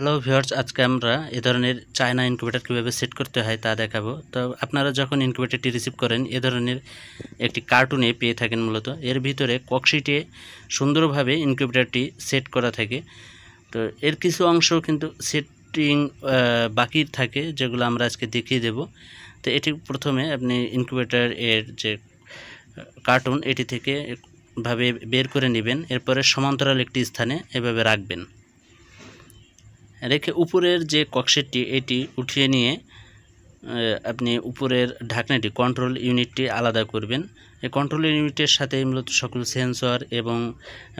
hello viewers আজকে আমরা এ ধরনের চায়না ইনকিউবেটার কীভাবে সেট করতে হয় তা দেখাবো তো আপনারা যখন ইনকিউবেটারটি রিসিভ করেন এ ধরনের একটি কার্টুনে পেয়ে থাকেন মূলত এর ভিতরে ককশিটে সুন্দরভাবে ইনকিউবেটারটি সেট করা থাকে তো এর কিছু অংশ কিন্তু সেটিং বাকি থাকে যেগুলো আমরা আজকে দেখিয়ে দেব তো এটি প্রথমে আপনি ইনকিউবেটার এর যে কার্টুন এটি থেকে ভাবে বের করে নেবেন এরপরে সমান্তরাল একটি স্থানে এভাবে রাখবেন রেখে উপরের যে কক্সেটটি এটি উঠিয়ে নিয়ে আপনি উপরের ঢাকনাটি কন্ট্রোল ইউনিটটি আলাদা করবেন এই কন্ট্রোল ইউনিটের সাথে মূলত সকল সেন্সর এবং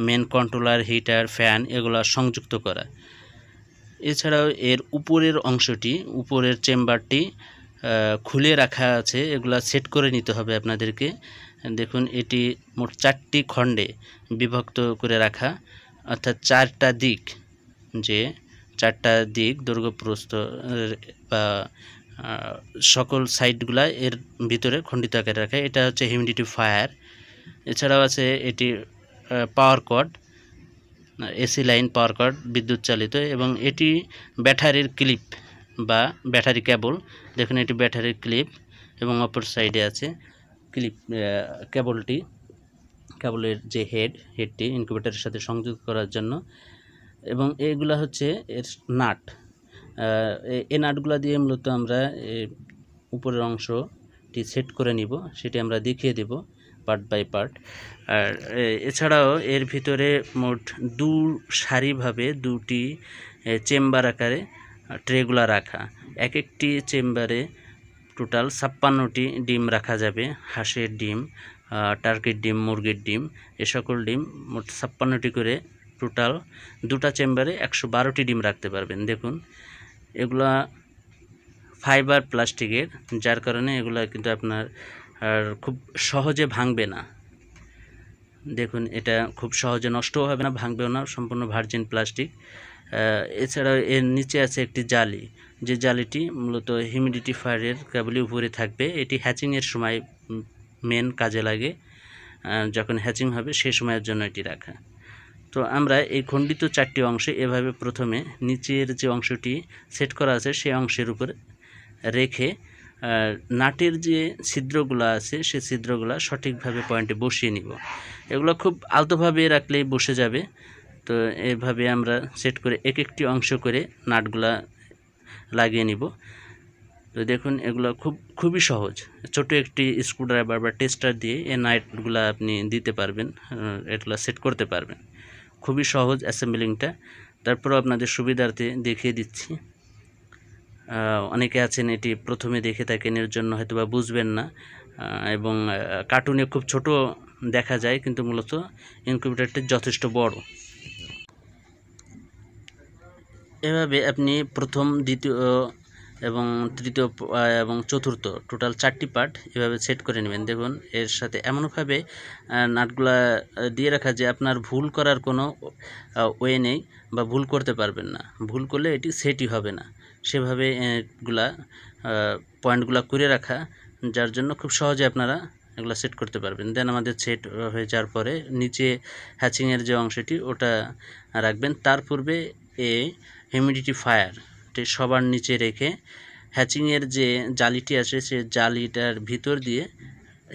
মেন কন্ট্রোলার হিটার ফ্যান এগুলো সংযুক্ত করা এছাড়াও এর উপরের অংশটি উপরের চেম্বারটি খুলে রাখা আছে এগুলা সেট করে নিতে হবে আপনাদেরকে দেখুন এটি মোট চারটি খণ্ডে বিভক্ত করে রাখা অর্থাৎ চারটা দিক যে চারটা দিক দুর্গপ্রস্থ বা সকল সাইডগুলা এর ভিতরে খণ্ডিত আকারে রাখে এটা হচ্ছে হিউমিডিটি ফায়ার এছাড়াও আছে এটি পাওয়ার কট এসি লাইন পাওয়ার কট বিদ্যুৎ চালিত এবং এটি ব্যাটারির ক্লিপ বা ব্যাটারি কেবল দেখুন এটি ব্যাটারির ক্লিপ এবং অপর সাইডে আছে ক্লিপ কেবলটি কেবলের যে হেড হেডটি ইনকিউবেটারের সাথে সংযোগ করার জন্য এবং এইগুলা হচ্ছে এর নাট এই নাটগুলা দিয়ে মূলত আমরা উপরের অংশটি সেট করে নিব সেটি আমরা দেখিয়ে দেব পার্ট বাই পার্ট আর এছাড়াও এর ভিতরে মোট দু সারিভাবে দুটি চেম্বার আকারে ট্রেগুলা রাখা এক একটি চেম্বারে টোটাল ছাপ্পান্নটি ডিম রাখা যাবে হাঁসের ডিম টার্কির ডিম মুরগির ডিম এ সকল ডিম মোট ছাপ্পান্নটি করে টোটাল দুটা চেম্বারে একশো বারোটি ডিম রাখতে পারবেন দেখুন এগুলা ফাইবার প্লাস্টিকের যার কারণে এগুলা কিন্তু আপনার আর খুব সহজে ভাঙবে না দেখুন এটা খুব সহজে নষ্টও হবে না ভাঙবেও না সম্পূর্ণ ভার্জিন প্লাস্টিক এছাড়াও এর নিচে আছে একটি জালি যে জালিটি মূলত হিউমিডিটি ফায়ারের কেবলই উপরে থাকবে এটি হ্যাচিংয়ের সময় মেন কাজে লাগে যখন হ্যাচিং হবে সে সময়ের জন্য এটি রাখা তো আমরা এই খণ্ডিত চারটি অংশে এভাবে প্রথমে নিচের যে অংশটি সেট করা আছে সেই অংশের উপর রেখে নাটের যে ছিদ্রগুলো আছে সে ছিদ্রগুলো সঠিকভাবে পয়েন্টে বসিয়ে নিব এগুলো খুব আলতোভাবে রাখলেই বসে যাবে তো এভাবে আমরা সেট করে এক একটি অংশ করে নাটগুলা লাগিয়ে নিব তো দেখুন এগুলো খুব খুবই সহজ ছোট একটি স্ক্রুড্রাইভার বা টেস্টার দিয়ে এই নাইটগুলো আপনি দিতে পারবেন এগুলো সেট করতে পারবেন খুবই সহজ অ্যাসেম্বলিংটা তারপরেও আপনাদের সুবিধার্থে দেখিয়ে দিচ্ছি অনেকে আছেন এটি প্রথমে দেখে থাকেন এর জন্য হয়তো বা বুঝবেন না এবং কার্টুনে খুব ছোট দেখা যায় কিন্তু মূলত ইনকিউবেটারটি যথেষ্ট বড় এভাবে আপনি প্রথম দ্বিতীয় এবং তৃতীয় এবং চতুর্থ টোটাল চারটি পার্ট এভাবে সেট করে নেবেন দেখুন এর সাথে এমনভাবে নাটগুলা দিয়ে রাখা যে আপনার ভুল করার কোনো ওয়ে নেই বা ভুল করতে পারবেন না ভুল করলে এটি সেটই হবে না সেভাবে এগুলা পয়েন্টগুলা করে রাখা যার জন্য খুব সহজে আপনারা এগুলো সেট করতে পারবেন দেন আমাদের সেট হয়ে যাওয়ার পরে নিচে হ্যাচিংয়ের যে অংশটি ওটা রাখবেন তার পূর্বে এ হিউমিডিটি ফায়ার লাস্টে সবার নিচে রেখে হ্যাচিংয়ের যে জালিটি আছে সে জালিটার ভিতর দিয়ে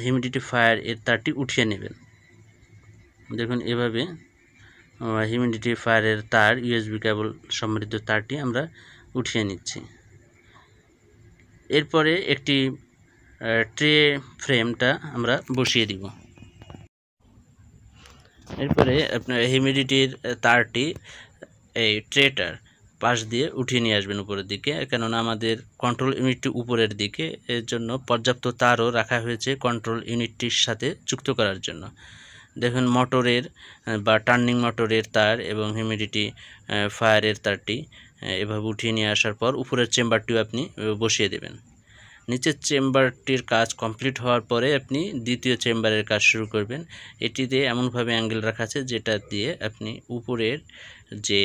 হিউমিডিটি ফায়ার এর তারটি উঠিয়ে নেবেন দেখুন এভাবে হিউমিডিটি ফায়ারের তার ইউএসবি কেবল সমৃদ্ধ তারটি আমরা উঠিয়ে নিচ্ছি এরপরে একটি ট্রে ফ্রেমটা আমরা বসিয়ে দিব এরপরে আপনার হিউমিডিটির তারটি এই ট্রেটার পাশ দিয়ে উঠিয়ে নিয়ে আসবেন উপরের দিকে কেননা আমাদের কন্ট্রোল ইউনিটটি উপরের দিকে এর জন্য পর্যাপ্ত তারও রাখা হয়েছে কন্ট্রোল ইউনিটটির সাথে যুক্ত করার জন্য দেখুন মোটরের বা টার্নিং মোটরের তার এবং হিউমিডিটি ফায়ারের তারটি এভাবে উঠিয়ে নিয়ে আসার পর উপরের চেম্বারটিও আপনি বসিয়ে দেবেন নিচের চেম্বারটির কাজ কমপ্লিট হওয়ার পরে আপনি দ্বিতীয় চেম্বারের কাজ শুরু করবেন এটিতে এমনভাবে অ্যাঙ্গেল রাখা আছে যেটা দিয়ে আপনি উপরের যে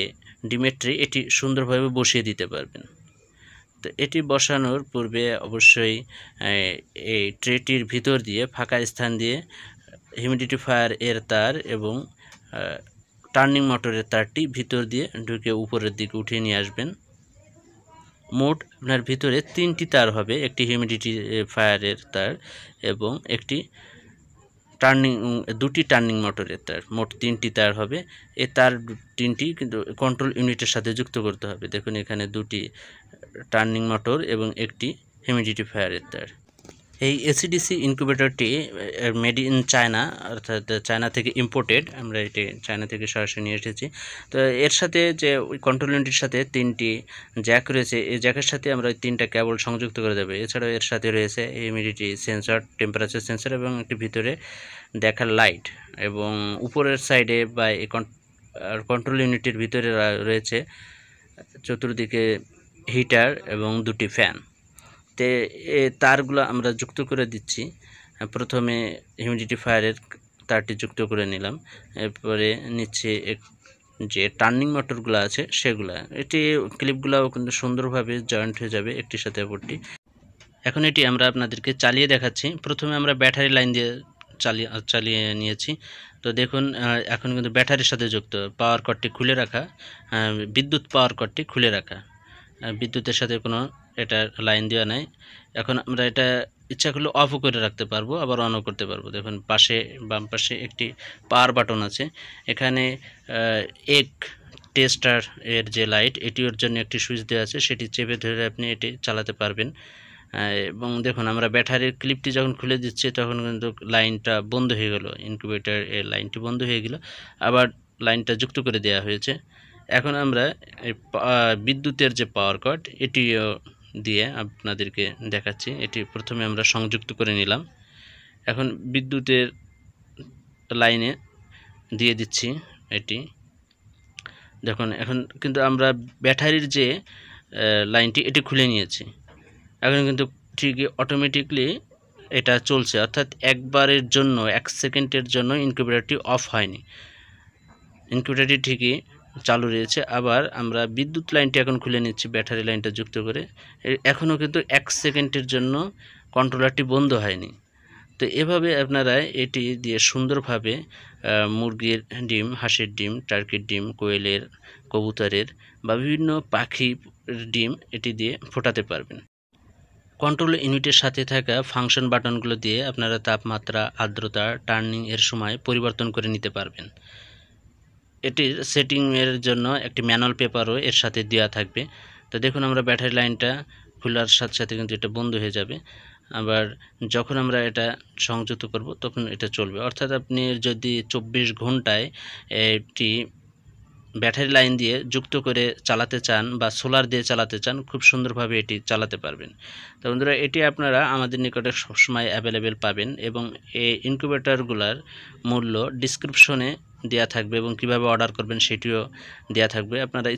ডিমের ট্রে এটি সুন্দরভাবে বসিয়ে দিতে পারবেন তো এটি বসানোর পূর্বে অবশ্যই এই ট্রেটির ভিতর দিয়ে ফাঁকা স্থান দিয়ে হিউমিডিফায়ার এর তার এবং টার্নিং মোটরের তারটি ভিতর দিয়ে ঢুকে উপরের দিকে উঠিয়ে নিয়ে আসবেন মোট আপনার ভিতরে তিনটি তার হবে একটি হিউমিডিটি ফায়ারের তার এবং একটি টার্নিং দুটি টার্নিং মোটরের তার মোট তিনটি তার হবে এ তার তিনটি কিন্তু কন্ট্রোল ইউনিটের সাথে যুক্ত করতে হবে দেখুন এখানে দুটি টার্নিং মোটর এবং একটি ফায়ারের তার এই এসিডিসি ইনকিউবেটরটি মেড ইন চায়না অর্থাৎ চায়না থেকে ইম্পোর্টেড আমরা এটি চায়না থেকে সরাসরি নিয়ে এসেছি তো এর সাথে যে কন্ট্রোল ইউনিটির সাথে তিনটি জ্যাক রয়েছে এই জ্যাকের সাথে আমরা তিনটা কেবল সংযুক্ত করে দেবো এছাড়াও এর সাথে রয়েছে মিডিটি সেন্সর টেম্পারেচার সেন্সর এবং একটি ভিতরে দেখার লাইট এবং উপরের সাইডে বা এই কন্ট্রোল ইউনিটির ভিতরে রয়েছে চতুর্দিকে হিটার এবং দুটি ফ্যান তে তারগুলো আমরা যুক্ত করে দিচ্ছি প্রথমে হিউমিডিফায়ারের তারটি যুক্ত করে নিলাম এরপরে নিচ্ছে যে টার্নিং মোটরগুলো আছে সেগুলা এটি ক্লিপগুলোও কিন্তু সুন্দরভাবে জয়েন্ট হয়ে যাবে একটির সাথে অপরটি এখন এটি আমরা আপনাদেরকে চালিয়ে দেখাচ্ছি প্রথমে আমরা ব্যাটারি লাইন দিয়ে চালিয়ে চালিয়ে নিয়েছি তো দেখুন এখন কিন্তু ব্যাটারির সাথে যুক্ত পাওয়ার কটটি খুলে রাখা বিদ্যুৎ পাওয়ার কটটি খুলে রাখা বিদ্যুতের সাথে কোনো এটা লাইন দেওয়া নাই এখন আমরা এটা ইচ্ছা করলে অফও করে রাখতে পারবো আবার অনও করতে পারবো দেখুন পাশে বাম পাশে একটি পাওয়ার বাটন আছে এখানে এক টেস্টার এর যে লাইট এটির জন্য একটি সুইচ দেওয়া আছে সেটি চেপে ধরে আপনি এটি চালাতে পারবেন এবং দেখুন আমরা ব্যাটারির ক্লিপটি যখন খুলে দিচ্ছি তখন কিন্তু লাইনটা বন্ধ হয়ে গেল ইনকিউবেটার এর লাইনটি বন্ধ হয়ে গেল আবার লাইনটা যুক্ত করে দেওয়া হয়েছে এখন আমরা বিদ্যুতের যে পাওয়ার কট এটিও দিয়ে আপনাদেরকে দেখাচ্ছি এটি প্রথমে আমরা সংযুক্ত করে নিলাম এখন বিদ্যুতের লাইনে দিয়ে দিচ্ছি এটি দেখুন এখন কিন্তু আমরা ব্যাটারির যে লাইনটি এটি খুলে নিয়েছি এখন কিন্তু ঠিকই অটোমেটিকলি এটা চলছে অর্থাৎ একবারের জন্য এক সেকেন্ডের জন্য ইনকিউবেটারটি অফ হয়নি ইনকিউবেটারটি ঠিকই চালু রয়েছে আবার আমরা বিদ্যুৎ লাইনটি এখন খুলে নিচ্ছি ব্যাটারি লাইনটা যুক্ত করে এখনও কিন্তু এক সেকেন্ডের জন্য কন্ট্রোলারটি বন্ধ হয়নি তো এভাবে আপনারা এটি দিয়ে সুন্দরভাবে মুরগির ডিম হাঁসের ডিম টার্কির ডিম কোয়েলের কবুতরের বা বিভিন্ন পাখির ডিম এটি দিয়ে ফোটাতে পারবেন কন্ট্রোল ইউনিটের সাথে থাকা ফাংশন বাটনগুলো দিয়ে আপনারা তাপমাত্রা আর্দ্রতা টার্নিং এর সময় পরিবর্তন করে নিতে পারবেন এটির সেটিংয়ের জন্য একটি ম্যানুয়াল পেপারও এর সাথে দেওয়া থাকবে তো দেখুন আমরা ব্যাটারি লাইনটা খোলার সাথে সাথে কিন্তু এটা বন্ধ হয়ে যাবে আবার যখন আমরা এটা সংযুক্ত করব তখন এটা চলবে অর্থাৎ আপনি যদি চব্বিশ ঘন্টায় একটি ব্যাটারি লাইন দিয়ে যুক্ত করে চালাতে চান বা সোলার দিয়ে চালাতে চান খুব সুন্দরভাবে এটি চালাতে পারবেন তো বন্ধুরা এটি আপনারা আমাদের নিকটে সবসময় অ্যাভেলেবেল পাবেন এবং এই ইনকিউবেটরগুলার মূল্য ডিসক্রিপশনে দেওয়া থাকবে এবং কিভাবে অর্ডার করবেন সেটিও দেয়া থাকবে আপনারা